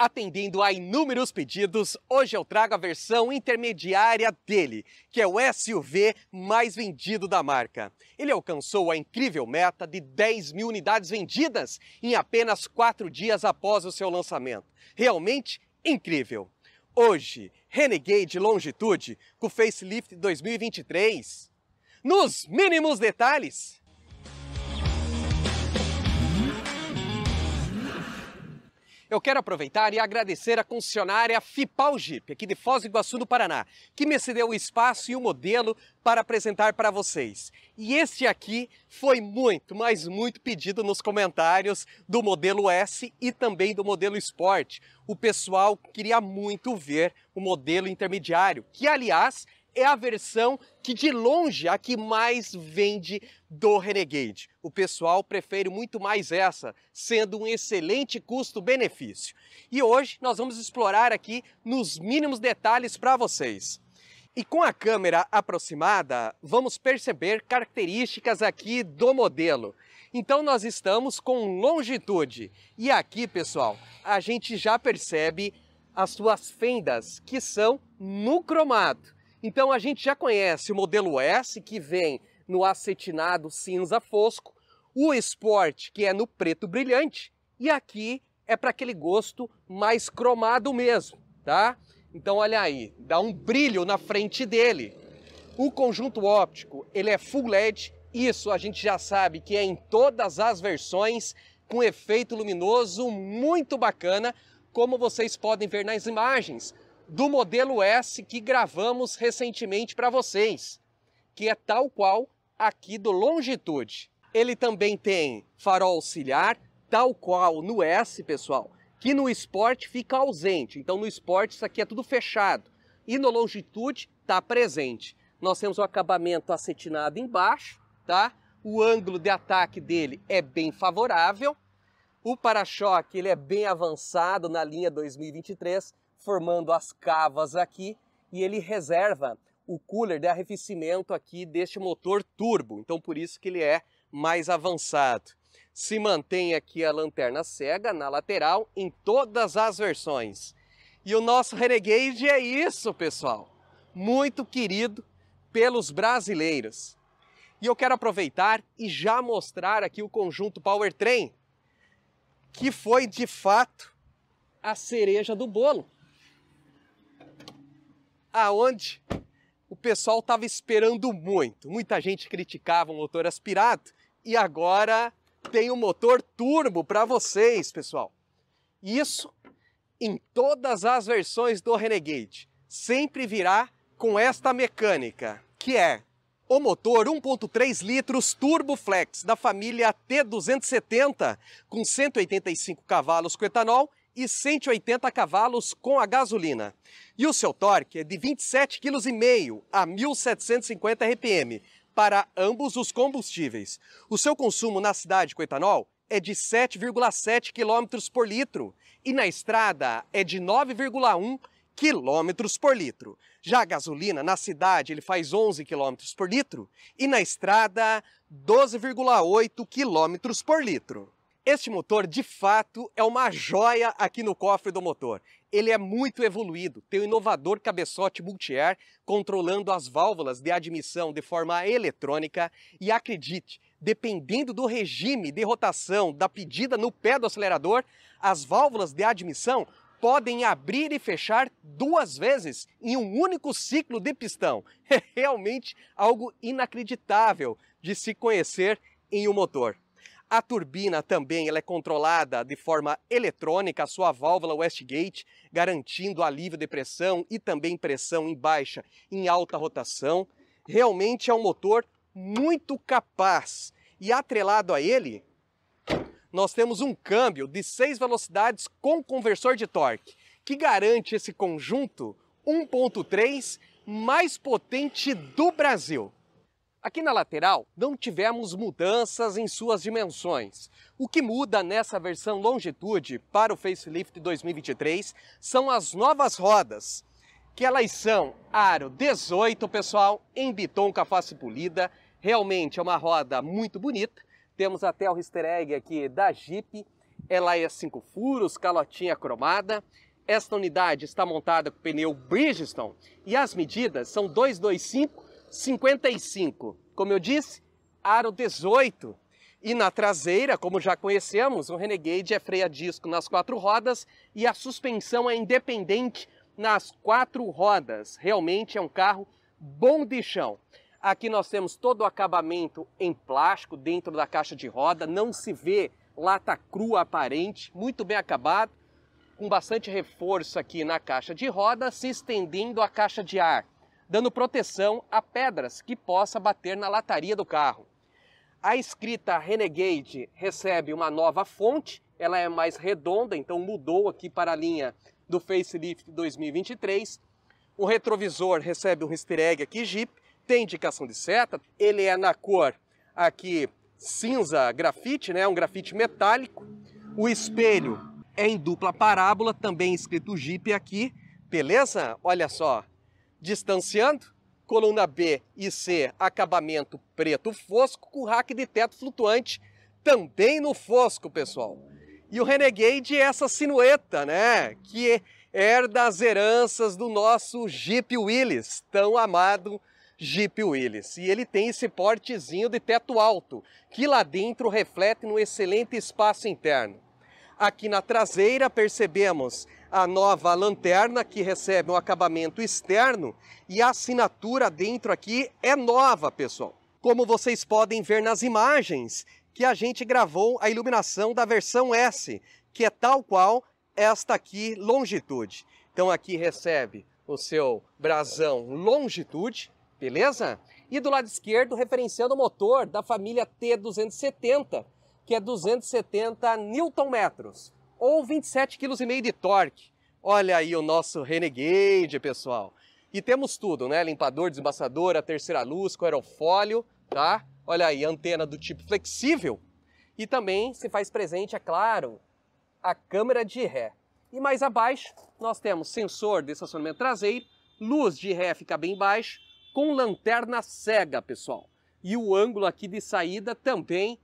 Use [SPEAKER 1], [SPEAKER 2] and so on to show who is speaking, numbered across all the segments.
[SPEAKER 1] Atendendo a inúmeros pedidos, hoje eu trago a versão intermediária dele, que é o SUV mais vendido da marca. Ele alcançou a incrível meta de 10 mil unidades vendidas em apenas quatro dias após o seu lançamento. Realmente incrível! Hoje, Renegade Longitude com facelift 2023, nos mínimos detalhes. Eu quero aproveitar e agradecer a concessionária Fipal Jeep, aqui de Foz do Iguaçu, do Paraná, que me cedeu o espaço e o modelo para apresentar para vocês. E este aqui foi muito, mas muito pedido nos comentários do modelo S e também do modelo Sport. O pessoal queria muito ver o modelo intermediário, que aliás é a versão que de longe é a que mais vende do Renegade. O pessoal prefere muito mais essa, sendo um excelente custo-benefício. E hoje nós vamos explorar aqui nos mínimos detalhes para vocês. E com a câmera aproximada, vamos perceber características aqui do modelo. Então nós estamos com longitude. E aqui, pessoal, a gente já percebe as suas fendas, que são no cromado. Então a gente já conhece o modelo S, que vem no acetinado cinza fosco, o Sport, que é no preto brilhante, e aqui é para aquele gosto mais cromado mesmo, tá? Então olha aí, dá um brilho na frente dele. O conjunto óptico, ele é full LED, isso a gente já sabe que é em todas as versões, com efeito luminoso muito bacana, como vocês podem ver nas imagens do modelo S que gravamos recentemente para vocês, que é tal qual aqui do Longitude. Ele também tem farol auxiliar, tal qual no S, pessoal, que no Sport fica ausente. Então no Sport isso aqui é tudo fechado. E no Longitude está presente. Nós temos o acabamento acetinado embaixo, tá? O ângulo de ataque dele é bem favorável. O para-choque ele é bem avançado na linha 2023 formando as cavas aqui e ele reserva o cooler de arrefecimento aqui deste motor turbo, então por isso que ele é mais avançado. Se mantém aqui a lanterna cega na lateral em todas as versões. E o nosso Renegade é isso, pessoal. Muito querido pelos brasileiros. E eu quero aproveitar e já mostrar aqui o conjunto Powertrain, que foi de fato a cereja do bolo aonde o pessoal estava esperando muito. Muita gente criticava o motor aspirado e agora tem o um motor turbo para vocês, pessoal. Isso em todas as versões do Renegade. Sempre virá com esta mecânica, que é o motor 1.3 litros Turbo Flex da família T270 com 185 cavalos com etanol e 180 cavalos com a gasolina. E o seu torque é de 27,5 kg a 1750 RPM para ambos os combustíveis. O seu consumo na cidade com etanol é de 7,7 km por litro e na estrada é de 9,1 km por litro. Já a gasolina na cidade ele faz 11 km por litro e na estrada 12,8 km por litro. Este motor, de fato, é uma joia aqui no cofre do motor. Ele é muito evoluído, tem um inovador cabeçote multi-air controlando as válvulas de admissão de forma eletrônica e acredite, dependendo do regime de rotação da pedida no pé do acelerador, as válvulas de admissão podem abrir e fechar duas vezes em um único ciclo de pistão. É realmente algo inacreditável de se conhecer em um motor. A turbina também ela é controlada de forma eletrônica, a sua válvula Westgate, garantindo alívio de pressão e também pressão em baixa, em alta rotação. Realmente é um motor muito capaz. E atrelado a ele, nós temos um câmbio de seis velocidades com conversor de torque, que garante esse conjunto 1.3 mais potente do Brasil. Aqui na lateral, não tivemos mudanças em suas dimensões. O que muda nessa versão Longitude para o Facelift 2023 são as novas rodas, que elas são aro 18, pessoal, em biton com a face polida. Realmente é uma roda muito bonita. Temos até o easter egg aqui da Jeep. Ela é cinco furos, calotinha cromada. Esta unidade está montada com pneu Bridgestone e as medidas são 225 55. Como eu disse, aro 18. E na traseira, como já conhecemos, o Renegade é freio a disco nas quatro rodas e a suspensão é independente nas quatro rodas. Realmente é um carro bom de chão. Aqui nós temos todo o acabamento em plástico dentro da caixa de roda, não se vê lata crua aparente, muito bem acabado, com bastante reforço aqui na caixa de roda, se estendendo a caixa de ar dando proteção a pedras que possa bater na lataria do carro. A escrita Renegade recebe uma nova fonte, ela é mais redonda, então mudou aqui para a linha do facelift 2023. O retrovisor recebe um easter egg aqui Jeep, tem indicação de seta, ele é na cor aqui cinza grafite, né? um grafite metálico. O espelho é em dupla parábola, também escrito Jeep aqui, beleza? Olha só, Distanciando, coluna B e C, acabamento preto fosco com rack de teto flutuante também no fosco, pessoal. E o Renegade é essa sinueta, né? Que herda as heranças do nosso Jeep Willys, tão amado Jeep Willys. E ele tem esse portezinho de teto alto, que lá dentro reflete no excelente espaço interno. Aqui na traseira percebemos a nova lanterna que recebe um acabamento externo e a assinatura dentro aqui é nova, pessoal. Como vocês podem ver nas imagens que a gente gravou a iluminação da versão S, que é tal qual esta aqui longitude. Então aqui recebe o seu brasão longitude, beleza? E do lado esquerdo referenciando o motor da família T270, que é 270 Newton metros ou 27,5 kg de torque. Olha aí o nosso Renegade, pessoal. E temos tudo, né? Limpador, desbaçador, a terceira luz com aerofólio, tá? Olha aí, antena do tipo flexível. E também se faz presente, é claro, a câmera de ré. E mais abaixo, nós temos sensor de estacionamento traseiro, luz de ré fica bem baixo, com lanterna cega, pessoal. E o ângulo aqui de saída também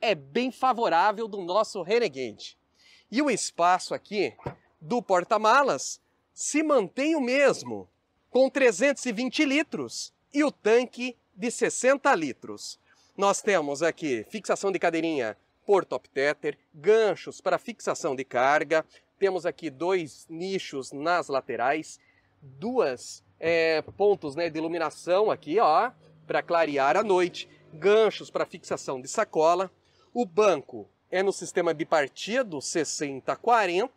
[SPEAKER 1] é bem favorável do nosso Renegade. E o espaço aqui do porta-malas se mantém o mesmo, com 320 litros e o tanque de 60 litros. Nós temos aqui fixação de cadeirinha por top tether, ganchos para fixação de carga, temos aqui dois nichos nas laterais, duas é, pontos né, de iluminação aqui, ó, para clarear a noite, ganchos para fixação de sacola, o banco é no sistema bipartido 60-40.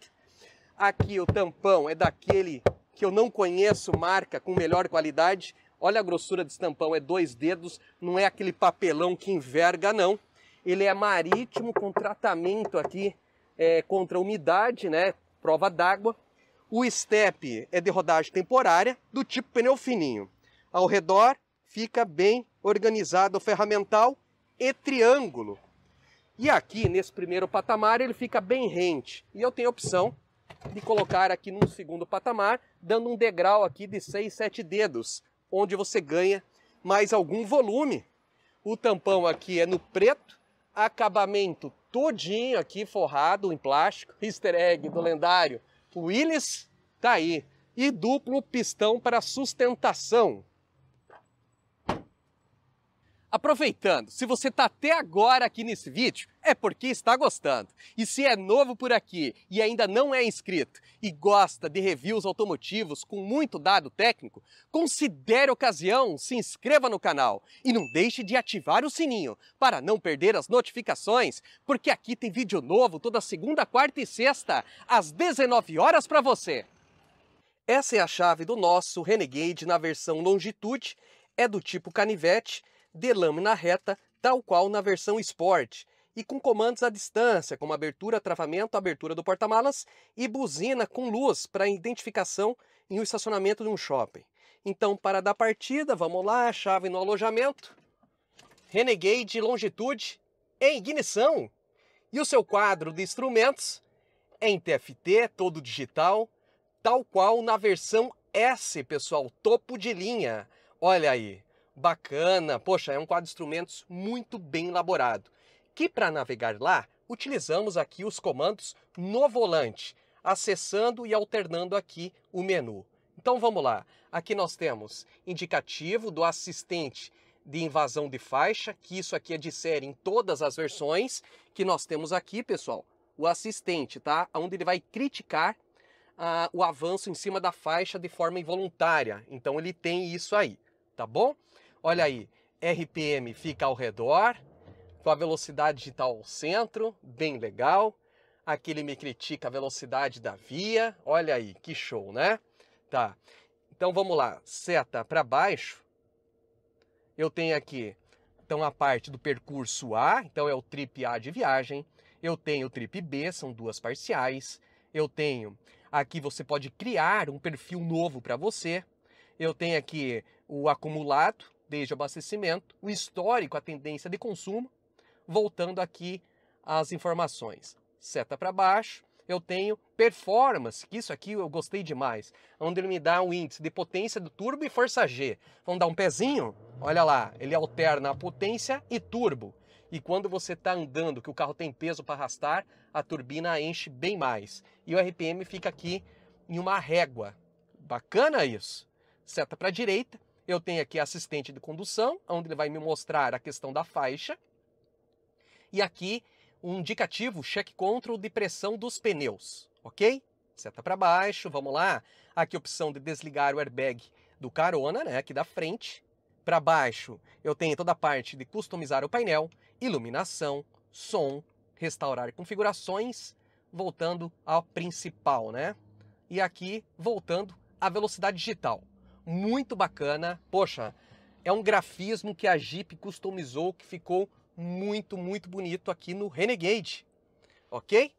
[SPEAKER 1] Aqui o tampão é daquele que eu não conheço marca com melhor qualidade. Olha a grossura desse tampão, é dois dedos, não é aquele papelão que enverga, não. Ele é marítimo com tratamento aqui é, contra umidade, né? Prova d'água. O step é de rodagem temporária, do tipo pneu fininho. Ao redor fica bem organizado o ferramental e triângulo e aqui, nesse primeiro patamar, ele fica bem rente. E eu tenho a opção de colocar aqui no segundo patamar, dando um degrau aqui de 6, 7 dedos, onde você ganha mais algum volume. O tampão aqui é no preto, acabamento todinho aqui forrado em plástico, easter egg do lendário Willis, tá aí. E duplo pistão para sustentação. Aproveitando, se você está até agora aqui nesse vídeo, é porque está gostando. E se é novo por aqui e ainda não é inscrito e gosta de reviews automotivos com muito dado técnico, considere a ocasião, se inscreva no canal e não deixe de ativar o sininho para não perder as notificações, porque aqui tem vídeo novo toda segunda, quarta e sexta, às 19 horas para você. Essa é a chave do nosso Renegade na versão Longitude, é do tipo canivete de lâmina reta, tal qual na versão Sport, e com comandos à distância, como abertura, travamento, abertura do porta-malas e buzina com luz para identificação em um estacionamento de um shopping. Então, para dar partida, vamos lá, chave no alojamento, Renegade longitude em ignição e o seu quadro de instrumentos em TFT, todo digital, tal qual na versão S, pessoal, topo de linha. Olha aí, bacana, poxa, é um quadro de instrumentos muito bem elaborado. Que para navegar lá, utilizamos aqui os comandos no volante, acessando e alternando aqui o menu. Então vamos lá. Aqui nós temos indicativo do assistente de invasão de faixa, que isso aqui é de série em todas as versões que nós temos aqui, pessoal. O assistente, tá? Onde ele vai criticar ah, o avanço em cima da faixa de forma involuntária. Então ele tem isso aí, tá bom? Olha aí, RPM fica ao redor, com a velocidade digital ao centro, bem legal. Aqui ele me critica a velocidade da via, olha aí, que show, né? Tá, então vamos lá, seta para baixo, eu tenho aqui então a parte do percurso A, então é o trip A de viagem, eu tenho o trip B, são duas parciais, eu tenho aqui você pode criar um perfil novo para você, eu tenho aqui o acumulado, desde o abastecimento, o histórico, a tendência de consumo. Voltando aqui às informações, seta para baixo, eu tenho performance, que isso aqui eu gostei demais, onde ele me dá um índice de potência do turbo e força G. Vamos dar um pezinho? Olha lá, ele alterna a potência e turbo. E quando você está andando, que o carro tem peso para arrastar, a turbina enche bem mais. E o RPM fica aqui em uma régua. Bacana isso. Seta para a direita, eu tenho aqui assistente de condução, onde ele vai me mostrar a questão da faixa. E aqui um indicativo, check control de pressão dos pneus, ok? Seta para baixo, vamos lá. Aqui opção de desligar o airbag do carona, né, aqui da frente. Para baixo eu tenho toda a parte de customizar o painel, iluminação, som, restaurar configurações, voltando ao principal, né? E aqui voltando à velocidade digital muito bacana. Poxa, é um grafismo que a Jeep customizou que ficou muito, muito bonito aqui no Renegade, ok?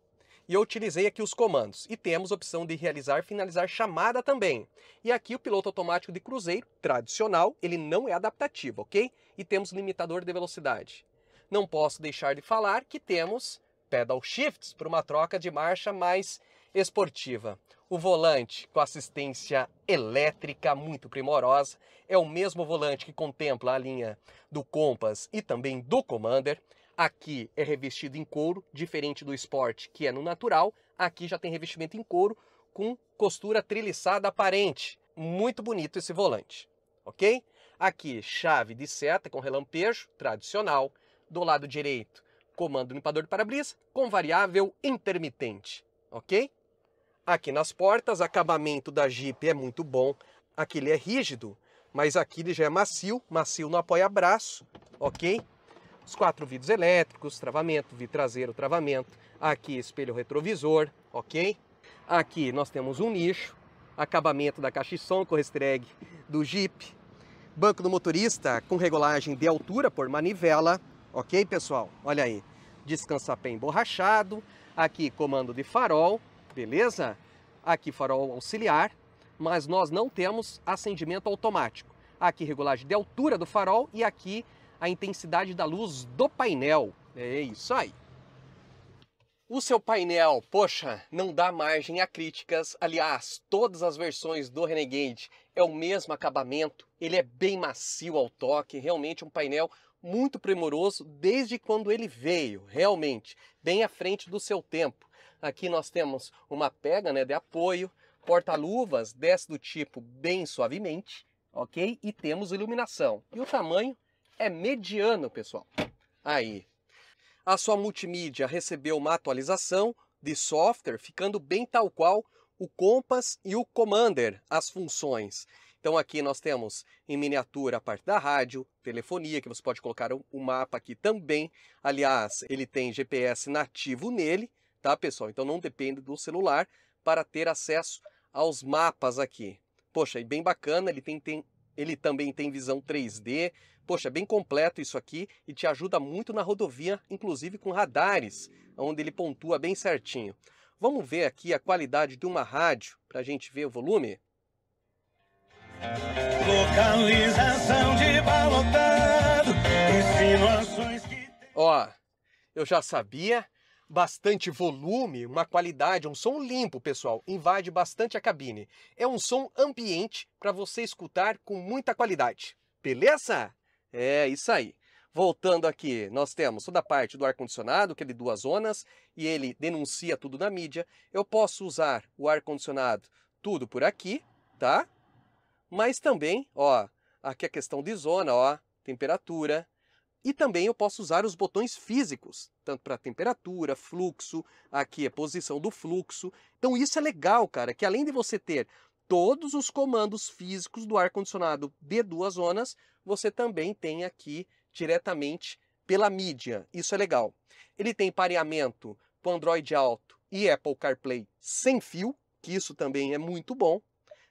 [SPEAKER 1] E eu utilizei aqui os comandos. E temos a opção de realizar e finalizar chamada também. E aqui o piloto automático de cruzeiro, tradicional, ele não é adaptativo, ok? E temos limitador de velocidade. Não posso deixar de falar que temos pedal shifts para uma troca de marcha mais esportiva. O volante com assistência elétrica muito primorosa é o mesmo volante que contempla a linha do Compass e também do Commander. Aqui é revestido em couro, diferente do Sport que é no natural, aqui já tem revestimento em couro com costura treliçada aparente. Muito bonito esse volante, ok? Aqui chave de seta com relampejo tradicional, do lado direito comando limpador de para-brisa com variável intermitente, ok? Aqui nas portas, acabamento da Jeep é muito bom. Aqui ele é rígido, mas aqui ele já é macio, macio no apoia-braço, ok? Os quatro vidros elétricos, travamento, vidro traseiro, travamento. Aqui espelho retrovisor, ok? Aqui nós temos um nicho, acabamento da caixa de som com restreg do Jeep. Banco do motorista com regulagem de altura por manivela, ok pessoal? Olha aí, descansa pé emborrachado, aqui comando de farol, beleza? Aqui farol auxiliar, mas nós não temos acendimento automático. Aqui regulagem de altura do farol e aqui a intensidade da luz do painel. É isso aí. O seu painel, poxa, não dá margem a críticas. Aliás, todas as versões do Renegade é o mesmo acabamento. Ele é bem macio ao toque, realmente um painel muito primoroso desde quando ele veio, realmente, bem à frente do seu tempo. Aqui nós temos uma pega né, de apoio, porta-luvas desce do tipo bem suavemente, ok? E temos iluminação. E o tamanho é mediano, pessoal. Aí. A sua multimídia recebeu uma atualização de software, ficando bem tal qual o Compass e o Commander, as funções. Então aqui nós temos em miniatura a parte da rádio, telefonia, que você pode colocar o mapa aqui também. Aliás, ele tem GPS nativo nele, tá pessoal? Então não depende do celular para ter acesso aos mapas aqui. Poxa, e bem bacana, ele tem, tem ele também tem visão 3D. Poxa, é bem completo isso aqui e te ajuda muito na rodovia, inclusive com radares, onde ele pontua bem certinho. Vamos ver aqui a qualidade de uma rádio para a gente ver o volume. Localização de balotado, insinuações que... Ó, eu já sabia, bastante volume, uma qualidade, um som limpo, pessoal, invade bastante a cabine. É um som ambiente para você escutar com muita qualidade. Beleza? É isso aí. Voltando aqui, nós temos toda a parte do ar-condicionado, que é de duas zonas, e ele denuncia tudo na mídia. Eu posso usar o ar-condicionado tudo por aqui, tá? Mas também, ó, aqui a é questão de zona, ó, temperatura, e também eu posso usar os botões físicos, tanto para temperatura, fluxo, aqui é posição do fluxo. Então isso é legal, cara, que além de você ter todos os comandos físicos do ar-condicionado de duas zonas, você também tem aqui diretamente pela mídia. Isso é legal. Ele tem pareamento com Android Auto e Apple CarPlay sem fio, que isso também é muito bom.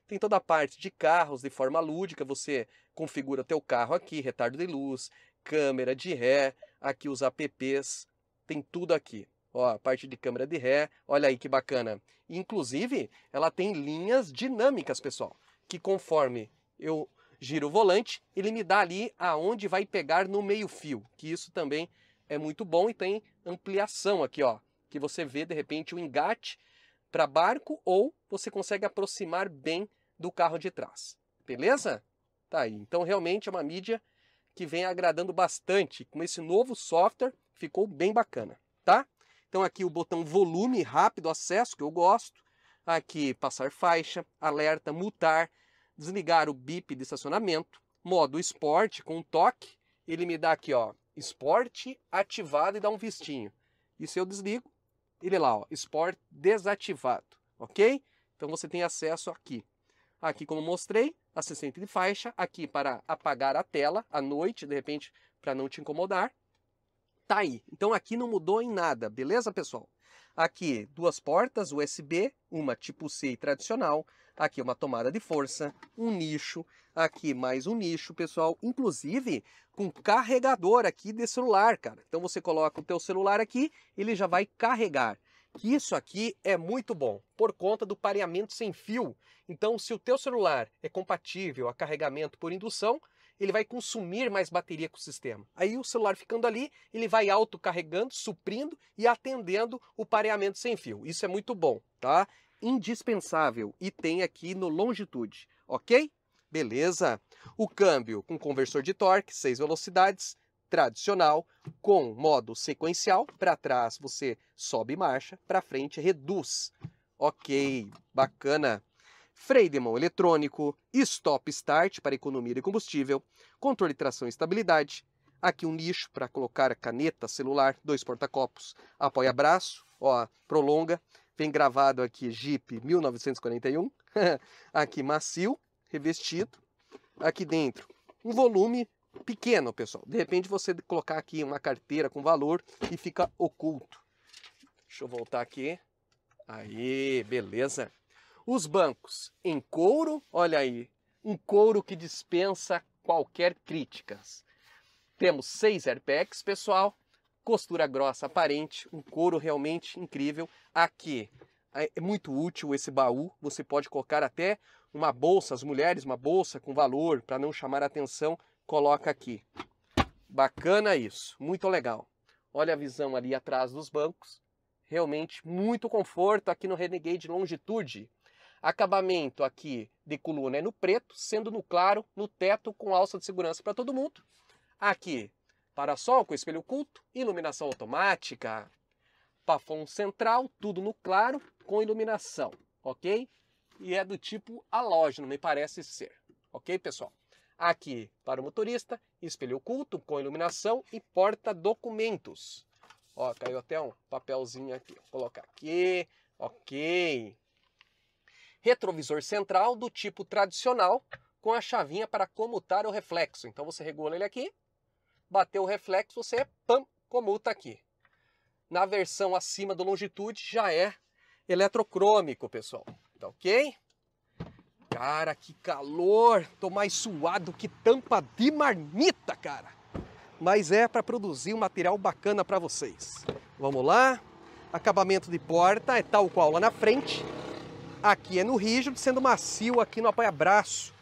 [SPEAKER 1] Tem toda a parte de carros de forma lúdica, você configura o teu carro aqui, retardo de luz, câmera de ré, aqui os apps, tem tudo aqui. Ó, a parte de câmera de ré, olha aí que bacana. Inclusive, ela tem linhas dinâmicas, pessoal, que conforme eu giro o volante, ele me dá ali aonde vai pegar no meio fio, que isso também é muito bom e tem ampliação aqui, ó, que você vê de repente o engate para barco ou você consegue aproximar bem do carro de trás. Beleza? Tá aí. Então realmente é uma mídia que vem agradando bastante. Com esse novo software, ficou bem bacana, tá? Então aqui o botão volume, rápido acesso, que eu gosto. Aqui passar faixa, alerta, mutar desligar o bip de estacionamento, modo esporte com um toque, ele me dá aqui, ó, esporte ativado e dá um vistinho. E se eu desligo, ele lá, ó, esporte desativado, ok? Então você tem acesso aqui. Aqui, como mostrei, assistente de faixa, aqui para apagar a tela à noite, de repente, para não te incomodar. Tá aí. Então aqui não mudou em nada, beleza, pessoal? Aqui duas portas USB, uma tipo C tradicional, aqui uma tomada de força, um nicho, aqui mais um nicho, pessoal, inclusive com carregador aqui de celular, cara. Então você coloca o teu celular aqui, ele já vai carregar que isso aqui é muito bom por conta do pareamento sem fio. Então, se o teu celular é compatível a carregamento por indução, ele vai consumir mais bateria com o sistema. Aí o celular ficando ali, ele vai autocarregando, suprindo e atendendo o pareamento sem fio. Isso é muito bom, tá? Indispensável e tem aqui no longitude, OK? Beleza? O câmbio com conversor de torque, 6 velocidades, tradicional com modo sequencial. Para trás você sobe marcha, para frente reduz. Ok, bacana. Freio de mão eletrônico, stop-start para economia de combustível, controle de tração e estabilidade. Aqui um nicho para colocar caneta, celular, dois porta-copos, apoia-braço, ó, prolonga. Vem gravado aqui Jeep 1941, aqui macio, revestido. Aqui dentro um volume pequeno, pessoal. De repente você colocar aqui uma carteira com valor e fica oculto. Deixa eu voltar aqui. Aí, beleza. Os bancos em couro, olha aí, um couro que dispensa qualquer críticas. Temos seis airbags, pessoal, costura grossa aparente, um couro realmente incrível. Aqui é, é muito útil esse baú, você pode colocar até uma bolsa, as mulheres, uma bolsa com valor para não chamar atenção coloca aqui. Bacana isso, muito legal. Olha a visão ali atrás dos bancos. Realmente muito conforto aqui no Renegade Longitude. Acabamento aqui de coluna é no preto, sendo no claro, no teto com alça de segurança para todo mundo. Aqui, para sol com espelho oculto, iluminação automática, pafon central, tudo no claro com iluminação, ok? E é do tipo halógeno, me parece ser, ok, pessoal? Aqui para o motorista, espelho oculto com iluminação e porta-documentos. Ó, caiu até um papelzinho aqui. Vou colocar aqui. Ok. Retrovisor central do tipo tradicional com a chavinha para comutar o reflexo. Então você regula ele aqui, bateu o reflexo, você pam, comuta aqui. Na versão acima do longitude já é eletrocrômico, pessoal. Tá ok? Cara, que calor! Tô mais suado que tampa de marmita, cara. Mas é para produzir um material bacana para vocês. Vamos lá. Acabamento de porta é tal qual lá na frente. Aqui é no rígido, sendo macio aqui no apoia-braço.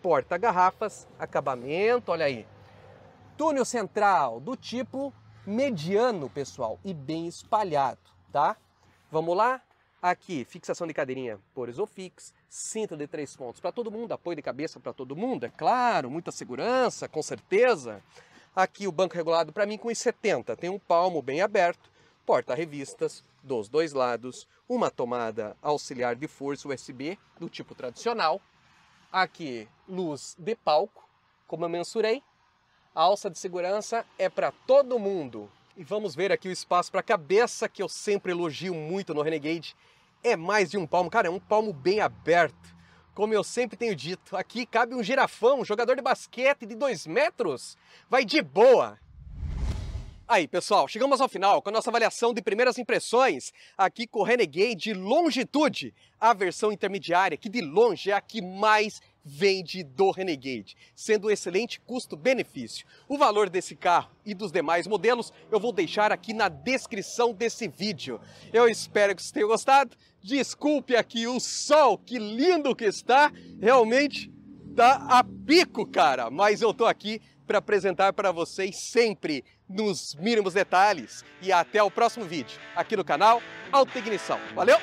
[SPEAKER 1] Porta garrafas, acabamento, olha aí. Túnel central do tipo mediano, pessoal, e bem espalhado, tá? Vamos lá? Aqui, fixação de cadeirinha por Isofix, Cinta de três pontos para todo mundo, apoio de cabeça para todo mundo, é claro, muita segurança, com certeza. Aqui o banco regulado para mim com 70, tem um palmo bem aberto, porta-revistas dos dois lados, uma tomada auxiliar de força USB do tipo tradicional, aqui luz de palco, como eu mensurei, a alça de segurança é para todo mundo. E vamos ver aqui o espaço para a cabeça que eu sempre elogio muito no Renegade, é mais de um palmo, cara, é um palmo bem aberto. Como eu sempre tenho dito, aqui cabe um girafão, um jogador de basquete de dois metros. Vai de boa! Aí, pessoal, chegamos ao final com a nossa avaliação de primeiras impressões aqui com o Renegade Longitude, a versão intermediária que de longe é a que mais vende do Renegade, sendo um excelente custo-benefício. O valor desse carro e dos demais modelos eu vou deixar aqui na descrição desse vídeo. Eu espero que vocês tenham gostado. Desculpe aqui o sol, que lindo que está, realmente tá a pico, cara, mas eu tô aqui para apresentar para vocês sempre nos mínimos detalhes. E até o próximo vídeo aqui no canal Auto Ignição. Valeu!